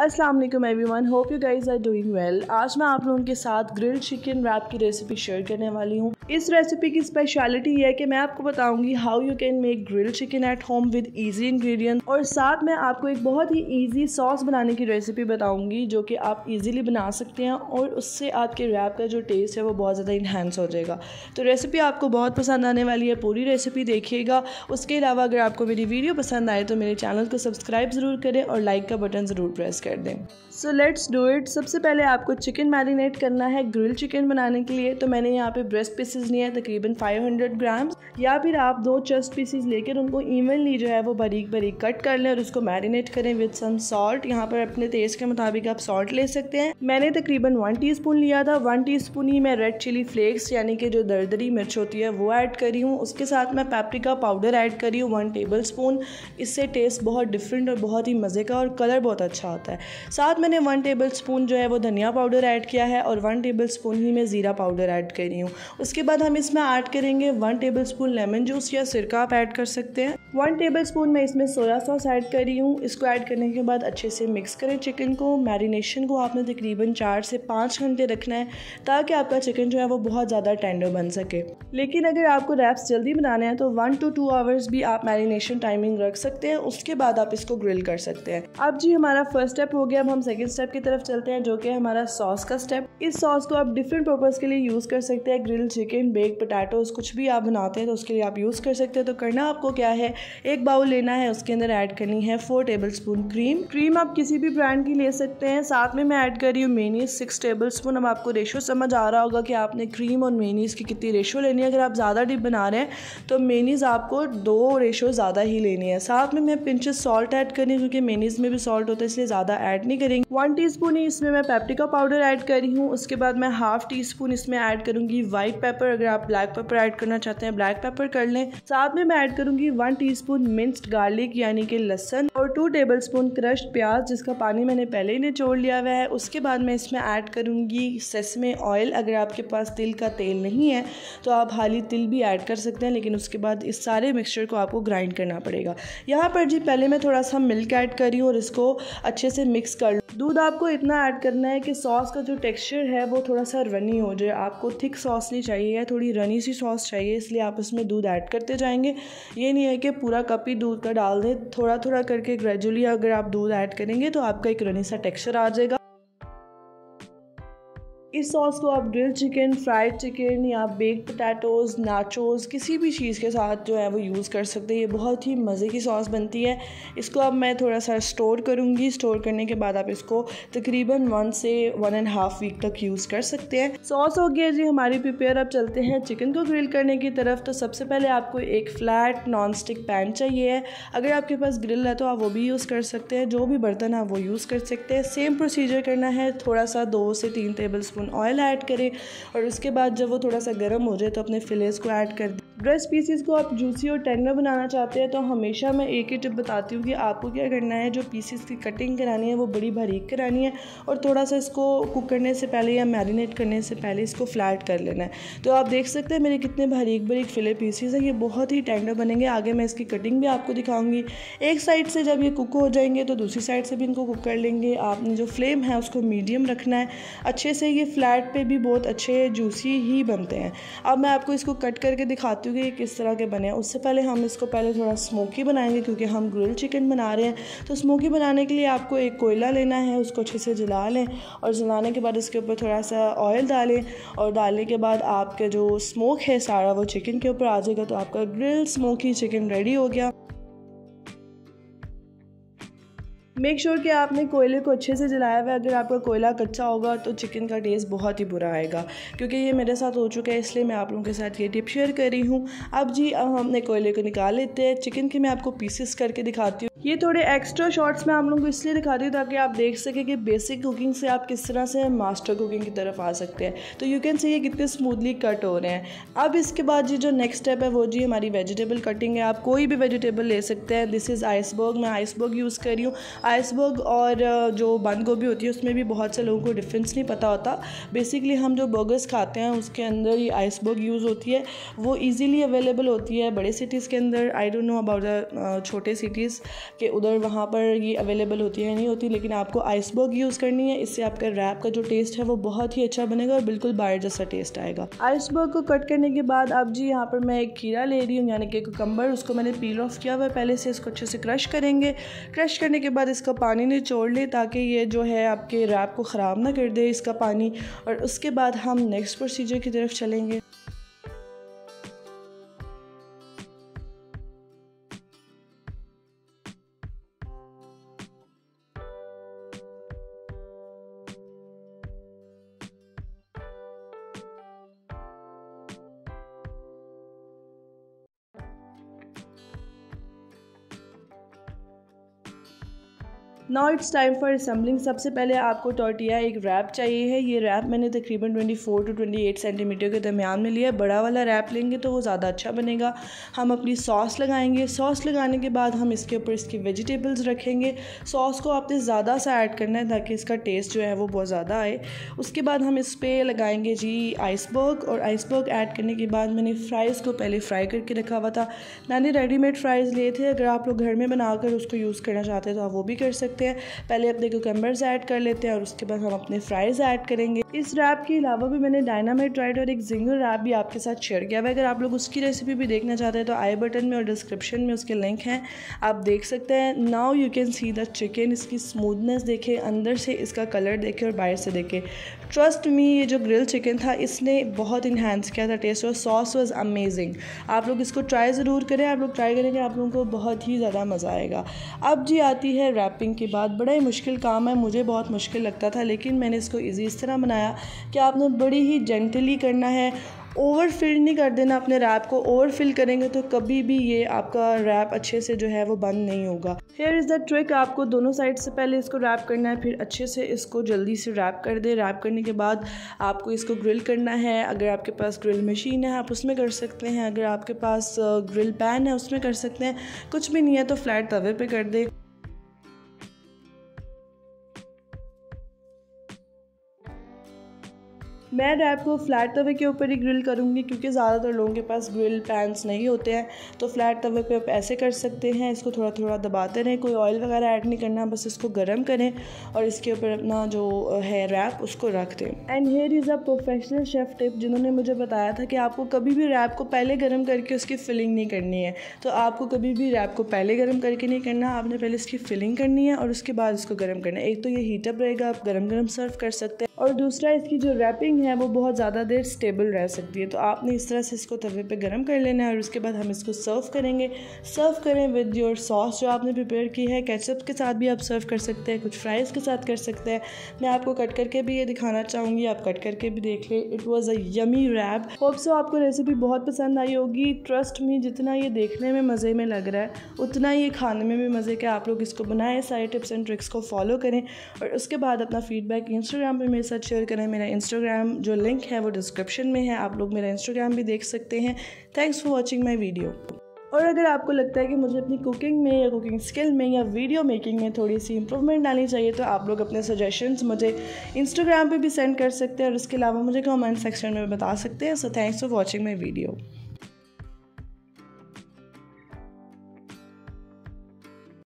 अस्सलाम वालेकुम everyone hope you guys are doing well आज मैं आप लोगों के साथ ग्रिल्ड चिकन रैप की रेसिपी शेयर करने वाली हूँ इस रेसिपी की स्पेशलिटी है कि मैं आपको बताऊंगी how you can make grilled chicken at home with easy ingredient और साथ में आपको एक बहुत ही इजी सॉस बनाने की रेसिपी बताऊंगी जो कि आप इजीली बना सकते हैं और उससे आपके रैप का जो टेस्ट है वो बहुत ज़्यादा इन्हेंस हो जाएगा तो रेसिपी आपको बहुत पसंद आने वाली है पूरी रेसिपी देखिएगा उसके अलावा अगर आपको मेरी वीडियो पसंद आए तो मेरे चैनल को सब्सक्राइब ज़रूर करें और लाइक का बटन ज़रूर प्रेस करें कर दें सो लेट्स डू इट सबसे पहले आपको चिकन मैरिनेट करना है ग्रिल चिकन बनाने के लिए तो मैंने यहाँ पे ब्रेस्ट पीसेस लिए हैं तकरीबन 500 ग्राम्स या फिर आप दो चेस्ट पीसेस लेकर उनको इवनली जो है वो बारीक बारीक कट कर लें और उसको मैरिनेट करें विद सम सॉल्ट यहाँ पर अपने टेस्ट के मुताबिक आप सॉल्ट ले सकते हैं मैंने तकरीबन वन टी लिया था वन टी ही मैं रेड चिली फ्लेक्स यानी कि जो दरदरी मिर्च होती है वो ऐड करी हूँ उसके साथ मैं पैप्रिका पाउडर ऐड करी हूँ वन टेबल स्पून इससे टेस्ट बहुत डिफरेंट और बहुत ही मज़े का और कलर बहुत अच्छा आता है जाता है साथ मैंने वन टेबल स्पून जो है वो धनिया पाउडर ऐड किया है और वन टेबल स्पून ही मैं ज़ीरा पाउडर ऐड कर रही हूँ उसके बाद हम इसमें ऐड करेंगे one tablespoon lemon juice या सिरका आप ऐड कर सकते हैं वन टेबल स्पून मैं इसमें सोया सॉस ऐड कर रही हूँ इसको ऐड करने के बाद अच्छे से मिक्स करें चिकन को मैरिनेशन को आपने तकरीबन चार से पाँच घंटे रखना है ताकि आपका चिकन जो है वो बहुत ज़्यादा टेंडर बन सके लेकिन अगर आपको रैप्स जल्दी बनाने हैं तो वन टू टू आवर्स भी आप मैरिनेशन टाइमिंग रख सकते हैं उसके बाद आप इसको ग्रिल कर सकते हैं अब जी हमारा फर्स्ट स्टेप हो गया अब हम सेकेंड स्टेप की तरफ चलते हैं जो कि हमारा सॉस का स्टेप इस सॉस को आप डिफरेंट पर्पज के लिए यूज़ कर सकते हैं ग्रिल चिकन बेक पोटैटोज कुछ भी आप बनाते हैं तो उसके लिए आप यूज़ कर सकते हैं तो करना आपको क्या है एक बाउल लेना है उसके अंदर ऐड करनी है four tablespoon cream cream आप किसी भी ब्रांड की ले सकते हैं साथ में मैं ऐड कर रही हूँ मेनीस सिक्स टेबल स्पून अब आपको रेशो समझ आ रहा होगा कि आपने क्रीम और मेनीस की कितनी रेशो लेनी है अगर आप ज़्यादा डिप बना रहे हैं तो मेनीस आपको दो रेशो ज़्यादा ही लेनी है साथ में मैं पिंचेस सॉल्ट ऐड करनी है क्योंकि मेनीस में भी सॉल्ट होता है इसलिए ज़्यादा ज़्यादा ऐड नहीं करेंगे वन टी स्पून ही इसमें मैं पेप्टिका पाउडर ऐड कर रही हूँ उसके बाद मैं हाफ टी स्पून इसमें ऐड करूँगी वाइट पेपर अगर आप ब्लैक पेपर ऐड करना चाहते हैं ब्लैक पेपर कर लें साथ में मैं ऐड करूँगी one teaspoon minced garlic यानी कि लहसन और टू टेबल स्पून क्रश्ड प्याज जिसका पानी मैंने पहले ही निचोड़ लिया हुआ है उसके बाद मैं इसमें ऐड करूँगी सेसमे ऑयल अगर आपके पास तिल का तेल नहीं है तो आप हाली तिल भी ऐड कर सकते हैं लेकिन उसके बाद इस सारे मिक्सचर को आपको ग्राइंड करना पड़ेगा यहाँ पर जी पहले मैं थोड़ा सा मिल्क ऐड कर रही हूँ और इसको अच्छे से से मिक्स कर लो दूध आपको इतना ऐड करना है कि सॉस का जो टेक्सचर है वो थोड़ा सा रनी हो जाए आपको थिक सॉस नहीं चाहिए या थोड़ी रनी सी सॉस चाहिए इसलिए आप इसमें दूध ऐड करते जाएंगे ये नहीं है कि पूरा कप ही दूध का डाल दें थोड़ा थोड़ा करके ग्रेजुअली अगर आप दूध ऐड करेंगे तो आपका एक रनी सा टेक्स्चर आ जाएगा इस सॉस को आप ग्रिल चिकन फ्राइड चिकन या बेक पटाटोज़ नाचोज़ किसी भी चीज़ के साथ जो है वो यूज़ कर सकते हैं ये बहुत ही मज़े की सॉस बनती है इसको अब मैं थोड़ा सा स्टोर करूँगी स्टोर करने के बाद आप इसको तकरीबन वन से वन एंड हाफ वीक तक यूज़ कर सकते हैं सॉस हो गया जी हमारी प्रिपेयर अब चलते हैं चिकन को ग्रिल करने की तरफ तो सबसे पहले आपको एक फ्लैट नॉन स्टिक पैन चाहिए है अगर आपके पास ग्रिल है तो आप वो भी यूज़ कर सकते हैं जो भी बर्तन है वो यूज़ कर सकते हैं सेम प्रोसीजर करना है थोड़ा सा दो से तीन tablespoon spoon oil add करें और उसके बाद जब वो थोड़ा सा गर्म हो जाए तो अपने फिलेस को ऐड कर दें ड्रेस पीसीस को आप जूसी और टेंडर बनाना चाहते हैं तो हमेशा मैं एक ही टिप बताती हूँ कि आपको क्या करना है जो पीसीस की कटिंग करानी है वो बड़ी बारीक करानी है और थोड़ा सा इसको कुक करने से पहले या मैरिनेट करने से पहले इसको फ्लैट कर लेना है तो आप देख सकते हैं मेरे कितने बारीक बारीक फिले पीसीस हैं ये बहुत ही टेंडर बनेंगे आगे मैं इसकी कटिंग भी आपको दिखाऊंगी एक साइड से जब ये कुक हो जाएंगे तो दूसरी साइड से भी इनको कुक कर लेंगे आपने जो फ्लेम है उसको मीडियम रखना है अच्छे से ये फ्लैट पर भी बहुत अच्छे जूसी ही बनते हैं अब मैं आपको इसको कट करके दिखाती हूँ कि ये किस तरह के बने हैं उससे पहले हम इसको पहले थोड़ा स्मोकी बनाएंगे क्योंकि हम ग्रिल चिकन बना रहे हैं तो स्मोकी बनाने के लिए आपको एक कोयला लेना है उसको अच्छे से जला लें और जलाने के बाद इसके ऊपर थोड़ा सा ऑयल डालें और डालने के बाद आपके जो स्मोक है सारा वो चिकन के ऊपर आ जाएगा तो आपका ग्रिल स्मोकी चिकन रेडी हो गया मेक श्योर sure कि आपने कोयले को अच्छे से जलाया हुआ है अगर आपका कोयला कच्चा होगा तो चिकन का टेस्ट बहुत ही बुरा आएगा क्योंकि ये मेरे साथ हो चुका है इसलिए मैं आप लोगों के साथ ये टिप शेयर कर रही हूँ अब जी अब हमने कोयले को निकाल लेते हैं चिकन के मैं आपको पीसेस करके दिखाती हूँ ये थोड़े एक्स्ट्रा शॉट्स में हम लोग को इसलिए दिखाती हूँ ताकि आप देख सकें कि बेसिक कुकिंग से आप किस तरह से मास्टर कुकिंग की तरफ आ सकते हैं तो यू कैन सी ये कितने स्मूथली कट हो रहे हैं अब इसके बाद जी जो नेक्स्ट स्टेप है वो जी हमारी वेजिटेबल कटिंग है आप कोई भी वेजिटेबल ले सकते हैं दिस इज़ आइसबर्ग मैं आइसबर्ग यूज़ कर रही हूँ आइसबर्ग और जो बंद गोभी होती है उसमें भी बहुत से लोगों को डिफरेंस नहीं पता होता बेसिकली हम जो बर्गर्स खाते हैं उसके अंदर ये आइसबर्ग यूज़ होती है वो ईज़िली अवेलेबल होती है बड़े सिटीज़ के अंदर I don't know about the छोटे सिटीज़ कि उधर वहाँ पर ये अवेलेबल होती है नहीं होती लेकिन आपको आइसबर्ग यूज़ करनी है इससे आपका रैप का जो टेस्ट है वो बहुत ही अच्छा बनेगा और बिल्कुल बाहर जैसा टेस्ट आएगा आइसबर्ग को कट करने के बाद अब जी यहाँ पर मैं एक खीरा ले रही हूँ यानी कि कम्बर उसको मैंने पील ऑफ किया हुआ है पहले से इसको अच्छे से क्रश करेंगे क्रश करने के बाद इसका पानी निचोड़ लें ताकि ये जो है आपके रैप को ख़राब ना कर दे इसका पानी और उसके बाद हम नेक्स्ट प्रोसीजर की तरफ चलेंगे now it's time for assembling सबसे पहले आपको टॉर्टिया एक रैप चाहिए है ये रैप मैंने तकरीबन 24 टू 28 सेंटीमीटर के दरमियान में लिया है बड़ा वाला रैप लेंगे तो वो ज़्यादा अच्छा बनेगा हम अपनी सॉस लगाएंगे सॉस लगाने के बाद हम इसके ऊपर इसकी वेजिटेबल्स रखेंगे सॉस को आपने ज़्यादा सा ऐड करना है ताकि इसका टेस्ट जो है वो बहुत ज़्यादा आए उसके बाद हम इस पर लगाएंगे जी आइसबर्ग और आइसबर्ग ऐड करने के बाद मैंने फ्राइज़ को पहले फ्राई करके रखा हुआ था मैंने रेडीमेड फ्राइज़ लिए थे अगर आप लोग घर में बनाकर उसको यूज़ करना चाहते हैं तो आप वो भी कर सकते सकते हैं पहले अपने कोकम्बर्स ऐड कर लेते हैं और उसके बाद हम अपने फ्राइज़ ऐड करेंगे इस रैप के अलावा भी मैंने डायनामाइट राइड और एक जिंगल रैप भी आपके साथ शेयर किया है अगर आप लोग उसकी रेसिपी भी देखना चाहते हैं तो आई बटन में और डिस्क्रिप्शन में उसके लिंक हैं आप देख सकते हैं now you can see the chicken इसकी स्मूदनेस देखें अंदर से इसका कलर देखें और बाहर से देखें ट्रस्ट मी ये जो ग्रिल चिकन था इसने बहुत इन्हेंस किया था टेस्ट और सॉस वॉज अमेजिंग आप लोग इसको ट्राई ज़रूर करें आप लोग ट्राई करेंगे आप लोगों को बहुत ही ज़्यादा मज़ा आएगा अब जी आती है रैपिंग की बाद बड़ा ही मुश्किल काम है मुझे बहुत मुश्किल लगता था लेकिन मैंने इसको ईजी इस तरह बनाया कि आपने बड़ी ही जेंटली करना है ओवर फिल नहीं कर देना अपने रैप को ओवर फिल करेंगे तो कभी भी ये आपका रैप अच्छे से जो है वो बंद नहीं होगा हेयर इज़ द ट्रिक आपको दोनों साइड से पहले इसको रैप करना है फिर अच्छे से इसको जल्दी से रैप कर दे रैप करने के बाद आपको इसको ग्रिल करना है अगर आपके पास ग्रिल मशीन है आप उसमें कर सकते हैं अगर आपके पास ग्रिल पैन है उसमें कर सकते हैं कुछ भी नहीं है तो फ्लैट तवे पर कर दे मैं रैप को फ्लैट तवे के ऊपर ही ग्रिल करूँगी क्योंकि ज़्यादातर लोगों के पास ग्रिल पैंस नहीं होते हैं तो फ्लैट तवे पे आप ऐसे कर सकते हैं इसको थोड़ा थोड़ा दबाते रहें कोई ऑयल वगैरह ऐड नहीं करना बस इसको गर्म करें और इसके ऊपर अपना जो है रैप उसको रख दें and here is a professional chef tip जिन्होंने मुझे बताया था कि आपको कभी भी रैप को पहले गर्म करके उसकी फिलिंग नहीं करनी है तो आपको कभी भी रैप को पहले गर्म करके नहीं करना आपने पहले इसकी फिलिंग करनी है और उसके बाद इसको गर्म करना है एक तो ये हीटअप रहेगा आप गर्म गर्म सर्व कर सकते हैं और दूसरा इसकी जो रैपिंग है है वो बहुत ज़्यादा देर स्टेबल रह सकती है तो आपने इस तरह से इसको तवे पे गर्म कर लेना है और उसके बाद हम इसको सर्व करेंगे सर्व करें विद योर सॉस जो आपने प्रिपेयर की है कैचअप के साथ भी आप सर्व कर सकते हैं कुछ फ्राइज़ के साथ कर सकते हैं मैं आपको कट करके भी ये दिखाना चाहूँगी आप कट करके भी देख लें it was a yummy wrap hope so आपको रेसिपी बहुत पसंद आई होगी ट्रस्ट में जितना ये देखने में मज़े में लग रहा है उतना ये खाने में भी मज़े के आप लोग इसको बनाएं सारे टिप्स एंड ट्रिक्स को फॉलो करें और उसके बाद अपना फीडबैक इंस्टाग्राम पर मेरे साथ शेयर करें मेरा इंस्टाग्राम जो लिंक है वो डिस्क्रिप्शन में है आप लोग मेरा इंस्टाग्राम भी देख सकते हैं thanks for watching my video और अगर आपको लगता है कि मुझे अपनी कुकिंग में या कुकिंग स्किल में या वीडियो मेकिंग में थोड़ी सी इंप्रूवमेंट डालनी चाहिए तो आप लोग अपने सजेशंस मुझे इंस्टाग्राम पे भी सेंड कर सकते हैं और इसके अलावा मुझे कमेंट सेक्शन में बता सकते हैं so thanks for watching my video